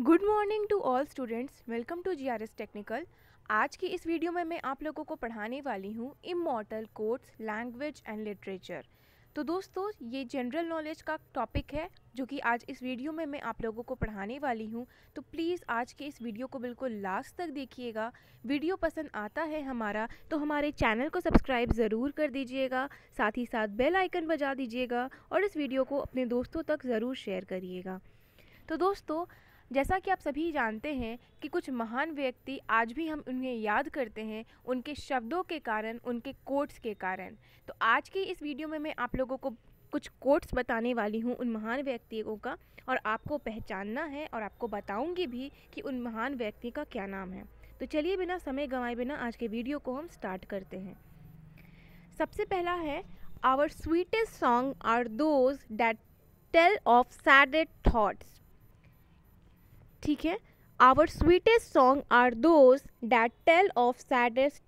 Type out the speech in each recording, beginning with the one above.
Good morning to all students welcome to G R S technical आज की इस video में मैं आप लोगों को पढ़ाने वाली हूँ immortal quotes language and literature तो दोस्तों ये जनरल नॉलेज का टॉपिक है जो कि आज इस वीडियो में मैं आप लोगों को पढ़ाने वाली हूँ तो प्लीज़ आज के इस वीडियो को बिल्कुल लास्ट तक देखिएगा वीडियो पसंद आता है हमारा तो हमारे चैनल को सब्सक्राइब ज़रूर कर दीजिएगा साथ ही साथ बेल आइकन बजा दीजिएगा और इस वीडियो को अपने दोस्तों तक ज़रूर शेयर करिएगा तो दोस्तों जैसा कि आप सभी जानते हैं कि कुछ महान व्यक्ति आज भी हम उन्हें याद करते हैं उनके शब्दों के कारण उनके कोट्स के कारण तो आज की इस वीडियो में मैं आप लोगों को कुछ कोट्स बताने वाली हूँ उन महान व्यक्तियों का और आपको पहचानना है और आपको बताऊँगी भी कि उन महान व्यक्ति का क्या नाम है तो चलिए बिना समय गंवाए बिना आज के वीडियो को हम स्टार्ट करते हैं सबसे पहला है our sweetest song are those that tell of saddest thoughts ठीक है our sweetest song are those that tell of saddest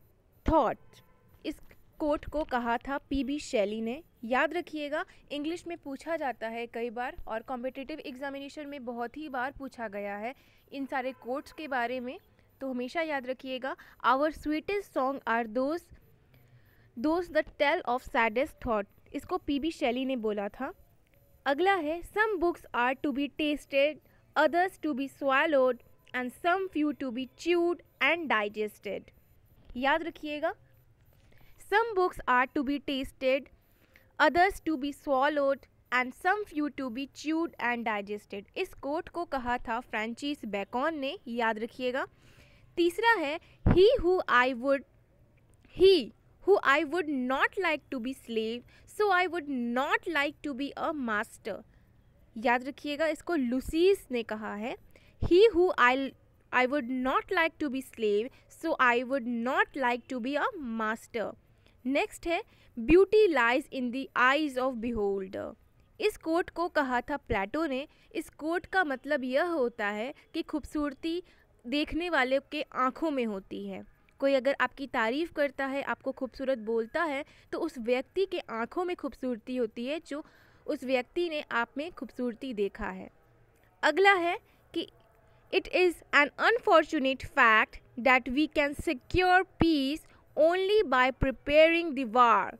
thought इस कोट को कहा था पी बी शैली ने याद रखिएगा इंग्लिश में पूछा जाता है कई बार और कॉम्पिटिटिव एग्जामिनेशन में बहुत ही बार पूछा गया है इन सारे कोट्स के बारे में तो हमेशा याद रखिएगा our sweetest song are those those the tell of saddest thought इसको पी बी शैली ने बोला था अगला है some books are to be tested others to be swallowed and some few to be chewed and digested. याद रखिएगा Some books are to be tasted, others to be swallowed and some few to be chewed and digested. इस quote को कहा था फ्रांचिस Bacon ने याद रखिएगा तीसरा है he who I would he who I would not like to be slave, so I would not like to be a master. याद रखिएगा इसको लुसीस ने कहा है he who I I would not like to be slave so I would not like to be a master next है beauty lies in the eyes of behold इस quote को कहा था प्लेटो ने इस कोट का मतलब यह होता है कि खूबसूरती देखने वाले के आँखों में होती है कोई अगर आपकी तारीफ़ करता है आपको खूबसूरत बोलता है तो उस व्यक्ति के आँखों में खूबसूरती होती है जो उस व्यक्ति ने आप में खूबसूरती देखा है अगला है कि it is an unfortunate fact that we can secure peace only by preparing the war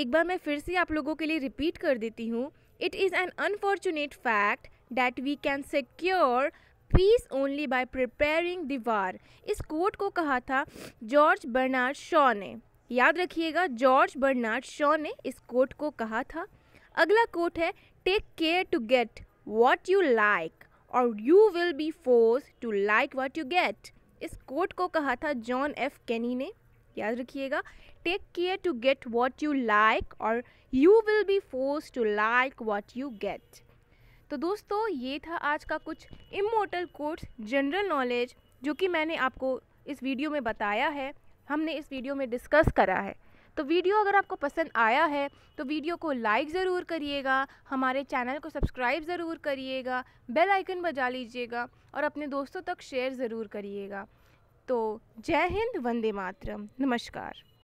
एक बार मैं फिर से आप लोगों के लिए रिपीट कर देती हूँ it is an unfortunate fact that we can secure peace only by preparing the war इस कोट को कहा था जॉर्ज बर्नार्ड शॉ ने याद रखिएगा जॉर्ज बर्नार्ड शॉ ने इस कोट को कहा था अगला कोट है take care to get what you like और you will be force to like what you get इस कोट को कहा था जॉन एफ कैनी ने याद रखिएगा take care to get what you like और you will be force to like what you get तो दोस्तों ये था आज का कुछ इमोटल कोर्ट जनरल नॉलेज जो कि मैंने आपको इस वीडियो में बताया है हमने इस वीडियो में डिस्कस करा है तो वीडियो अगर आपको पसंद आया है तो वीडियो को लाइक ज़रूर करिएगा हमारे चैनल को सब्सक्राइब ज़रूर करिएगा बेल आइकन बजा लीजिएगा और अपने दोस्तों तक शेयर ज़रूर करिएगा तो जय हिंद वंदे मातरम नमस्कार